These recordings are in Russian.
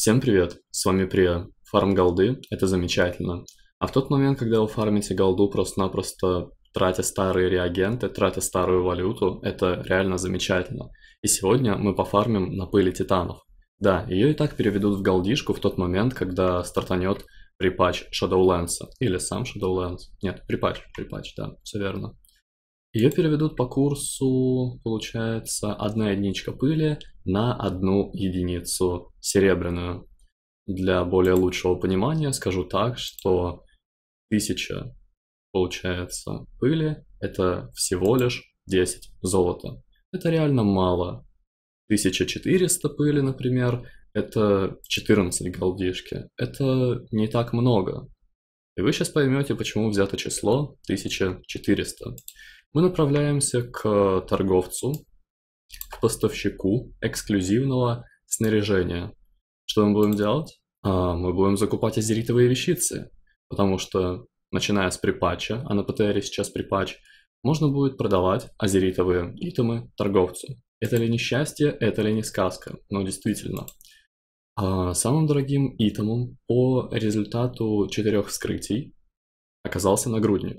Всем привет, с вами Прия. Фарм голды – это замечательно. А в тот момент, когда вы фармите голду просто-напросто тратя старые реагенты, тратя старую валюту, это реально замечательно. И сегодня мы пофармим на пыли титанов. Да, ее и так переведут в голдишку в тот момент, когда стартанет припач Shadowlands, или сам Shadowlands. Нет, припач, припач, да, все верно. Ее переведут по курсу, получается, одна единичка пыли на одну единицу серебряную. Для более лучшего понимания скажу так, что 1000, получается, пыли – это всего лишь 10 золота. Это реально мало. 1400 пыли, например, это 14 голдишки. Это не так много. И вы сейчас поймете, почему взято число 1400 мы направляемся к э, торговцу, к поставщику эксклюзивного снаряжения. Что мы будем делать? А, мы будем закупать азеритовые вещицы, потому что, начиная с припача, а на ПТР сейчас припач можно будет продавать азеритовые итемы торговцу. Это ли не счастье, это ли не сказка? Но ну, действительно. А, самым дорогим итемом по результату четырех вскрытий оказался нагрудник.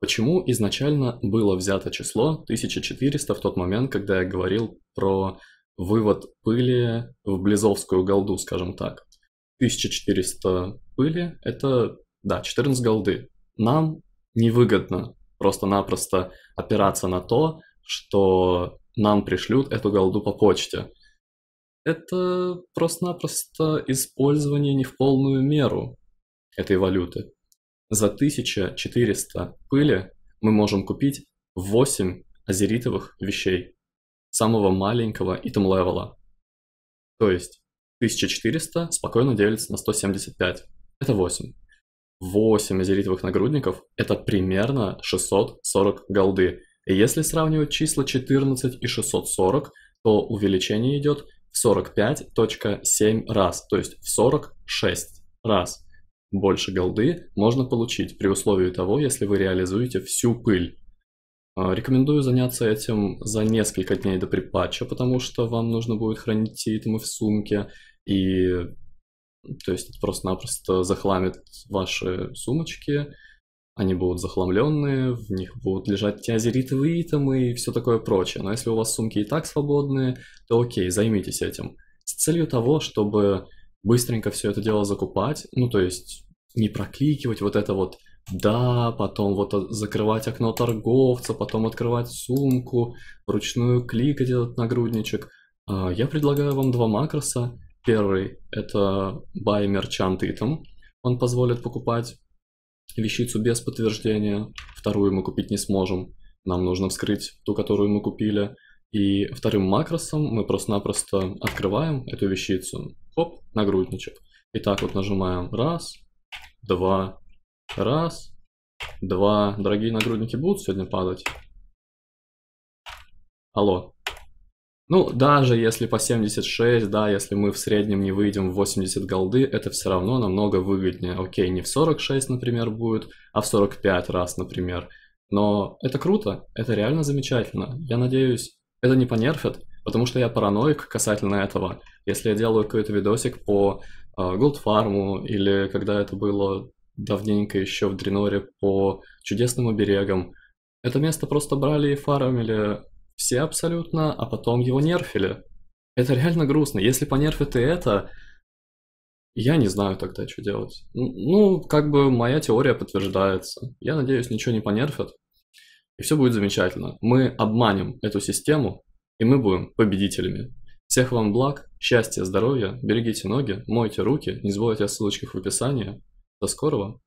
Почему изначально было взято число 1400 в тот момент, когда я говорил про вывод пыли в Близовскую голду, скажем так? 1400 пыли – это, да, 14 голды. Нам невыгодно просто-напросто опираться на то, что нам пришлют эту голду по почте. Это просто-напросто использование не в полную меру этой валюты. За 1400 пыли мы можем купить 8 азеритовых вещей самого маленького итем левела. То есть 1400 спокойно делится на 175. Это 8. 8 азеритовых нагрудников – это примерно 640 голды. И если сравнивать числа 14 и 640, то увеличение идет в 45.7 раз, то есть в 46 раз больше голды можно получить при условии того, если вы реализуете всю пыль. А, рекомендую заняться этим за несколько дней до припатча, потому что вам нужно будет хранить титмы в сумке, и то есть это просто-напросто захламит ваши сумочки, они будут захламленные, в них будут лежать те азеритовые итемы и все такое прочее. Но если у вас сумки и так свободные, то окей, займитесь этим. С целью того, чтобы быстренько все это дело закупать, ну то есть не прокликивать вот это вот да, потом вот а, закрывать окно торговца, потом открывать сумку, вручную кликать этот нагрудничек. А, я предлагаю вам два макроса. Первый – это Buy Merchant Item. Он позволит покупать вещицу без подтверждения. Вторую мы купить не сможем. Нам нужно вскрыть ту, которую мы купили – и вторым макросом мы просто-напросто открываем эту вещицу. Оп, нагрудничек. И так вот нажимаем раз, два, раз, два. Дорогие нагрудники будут сегодня падать? Алло. Ну, даже если по 76, да, если мы в среднем не выйдем в 80 голды, это все равно намного выгоднее. Окей, не в 46, например, будет, а в 45 раз, например. Но это круто, это реально замечательно. Я надеюсь, это не понерфит, потому что я параноик касательно этого. Если я делаю какой-то видосик по Голдфарму или когда это было давненько еще в Дреноре по чудесным оберегам. Это место просто брали и фармили все абсолютно, а потом его нерфили. Это реально грустно. Если понерфит и это, я не знаю тогда, что делать. Ну, как бы моя теория подтверждается. Я надеюсь, ничего не понерфит и все будет замечательно. Мы обманем эту систему, и мы будем победителями. Всех вам благ, счастья, здоровья, берегите ноги, мойте руки, не забывайте о ссылочках в описании. До скорого!